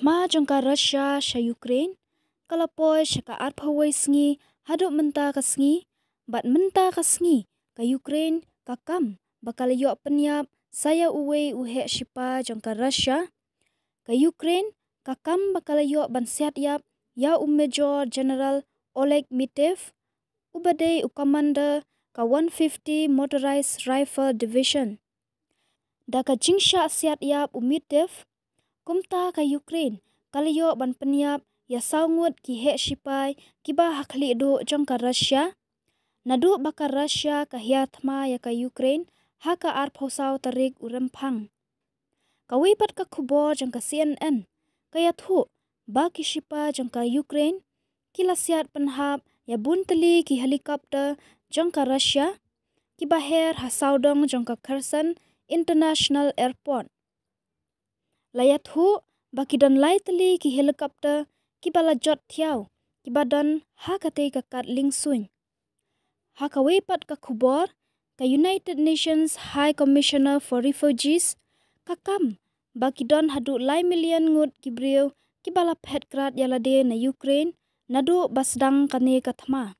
Ma jangka ka Russia sa Ukraine, kalapoy sa ka Arpaway sngi, hado menta ka sngi, bat menta ka sngi, ka Ukraine, ka kam, bakal yuk penyap, saya uwe uhek shipa jangka ka Russia. Ka Ukraine, ka kam bakal yuk ban siat yap, ya u General Oleg Mitev, ubadai u Commander ka 150 Motorized Rifle Division. Daka jingsha siat yap u Mitev, kumta ka Ukraine, kaliyo ban penyap, ya saungut ki hek shipai, ki ba hakli do jang ka Russia. Nadu baka Russia ka hiatma ya ka Ukraine, ha ka arpausau tarik urempang. Kawipat ka kubo jang ka CNN, kaya thu, ba ki shipa jang ka Ukraine, ki lasiat penhap, ya buntali ki helikopter jang ka Russia, ki baher ha saudong jang ka Kherson International Airport layat hu baki dan light li ki helikopter ki bala jot thiao ki badan ha ka te ka kat ling suin ha ka pat ka khubor ka united nations high commissioner for refugees ka kam baki don hadu lai million ngut ki brio ki bala phet krat yala na ukraine nadu basdang kane ka